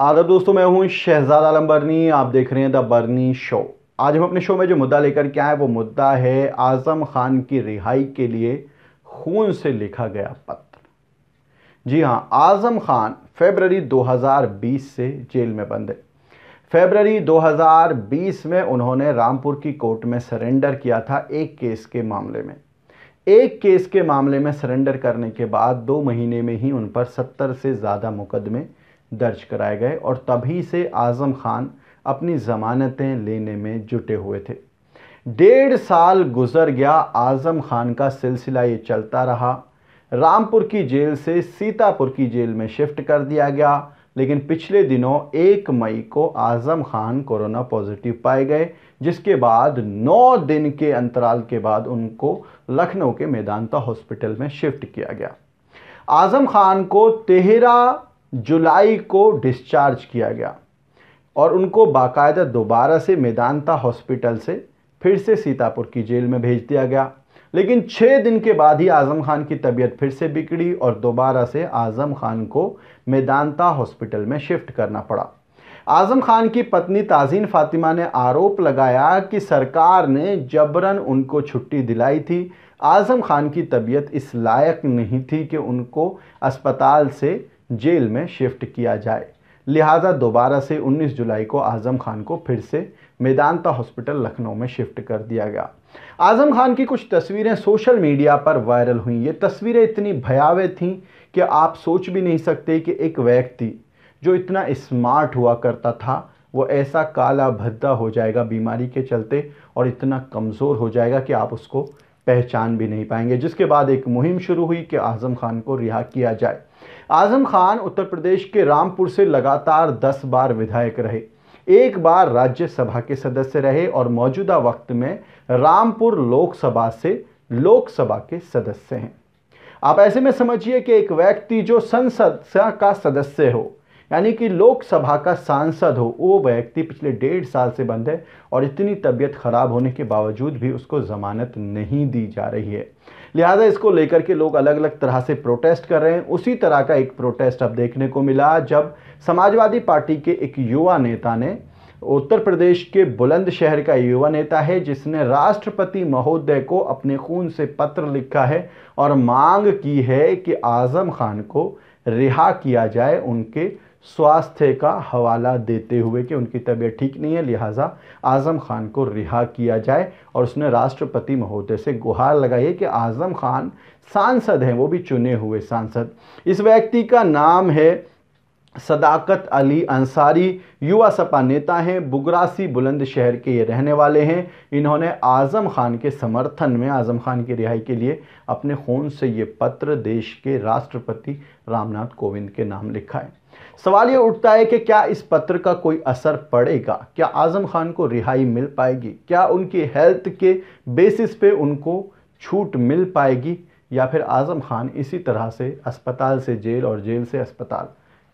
आदब दोस्तों मैं हूं शहजाद आलम बर्नी आप देख रहे हैं द बर्नी शो आज हम अपने शो में जो मुद्दा लेकर के आए वो मुद्दा है आज़म खान की रिहाई के लिए खून से लिखा गया पत्र जी हां आज़म खान फरवरी 2020 से जेल में बंद है फरवरी 2020 में उन्होंने रामपुर की कोर्ट में सरेंडर किया था एक केस के मामले में एक केस के मामले में सरेंडर करने के बाद दो महीने में ही उन पर सत्तर से ज़्यादा मुकदमे दर्ज कराए गए और तभी से आज़म खान अपनी ज़मानतें लेने में जुटे हुए थे डेढ़ साल गुजर गया आज़म खान का सिलसिला ये चलता रहा रामपुर की जेल से सीतापुर की जेल में शिफ्ट कर दिया गया लेकिन पिछले दिनों एक मई को आज़म खान कोरोना पॉजिटिव पाए गए जिसके बाद नौ दिन के अंतराल के बाद उनको लखनऊ के मेदांता हॉस्पिटल में शिफ्ट किया गया आज़म खान को तेहरा जुलाई को डिस्चार्ज किया गया और उनको बाकायदा दोबारा से मेदांता हॉस्पिटल से फिर से सीतापुर की जेल में भेज दिया गया लेकिन छः दिन के बाद ही आज़म खान की तबीयत फिर से बिगड़ी और दोबारा से आज़म खान को मेदांता हॉस्पिटल में शिफ्ट करना पड़ा आज़म खान की पत्नी ताजीन फातिमा ने आरोप लगाया कि सरकार ने जबरन उनको छुट्टी दिलाई थी आज़म खान की तबीयत इस लायक नहीं थी कि उनको अस्पताल से जेल में शिफ्ट किया जाए लिहाजा दोबारा से 19 जुलाई को आज़म खान को फिर से मेदांता हॉस्पिटल लखनऊ में शिफ्ट कर दिया गया आज़म खान की कुछ तस्वीरें सोशल मीडिया पर वायरल हुई ये तस्वीरें इतनी भयावह थीं कि आप सोच भी नहीं सकते कि एक व्यक्ति जो इतना स्मार्ट हुआ करता था वो ऐसा काला भद्दा हो जाएगा बीमारी के चलते और इतना कमज़ोर हो जाएगा कि आप उसको पहचान भी नहीं पाएंगे जिसके बाद एक मुहिम शुरू हुई कि आज़म खान को रिहा किया जाए आजम खान उत्तर प्रदेश के रामपुर से लगातार दस बार विधायक रहे एक बार राज्यसभा के सदस्य रहे और मौजूदा वक्त में रामपुर लोकसभा से लोकसभा के सदस्य हैं आप ऐसे में समझिए कि एक व्यक्ति जो संसद का सदस्य हो यानी कि लोकसभा का सांसद हो वो व्यक्ति पिछले डेढ़ साल से बंद है और इतनी तबीयत ख़राब होने के बावजूद भी उसको ज़मानत नहीं दी जा रही है लिहाजा इसको लेकर के लोग अलग अलग तरह से प्रोटेस्ट कर रहे हैं उसी तरह का एक प्रोटेस्ट अब देखने को मिला जब समाजवादी पार्टी के एक युवा नेता ने उत्तर प्रदेश के बुलंदशहर का युवा नेता है जिसने राष्ट्रपति महोदय को अपने खून से पत्र लिखा है और मांग की है कि आज़म खान को रिहा किया जाए उनके स्वास्थ्य का हवाला देते हुए कि उनकी तबीयत ठीक नहीं है लिहाजा आज़म खान को रिहा किया जाए और उसने राष्ट्रपति महोदय से गुहार लगाई है कि आज़म खान सांसद हैं वो भी चुने हुए सांसद इस व्यक्ति का नाम है सदाकत अली अंसारी युवा सपा नेता हैं बुगरासी बुलंदशहर के ये रहने वाले हैं इन्होंने आज़म खान के समर्थन में आज़म खान की रिहाई के लिए अपने खून से ये पत्र देश के राष्ट्रपति रामनाथ कोविंद के नाम लिखा है सवाल ये उठता है कि क्या इस पत्र का कोई असर पड़ेगा क्या आज़म खान को रिहाई मिल पाएगी क्या उनकी हेल्थ के बेसिस पे उनको छूट मिल पाएगी या फिर आज़म खान इसी तरह से अस्पताल से जेल और जेल से अस्पताल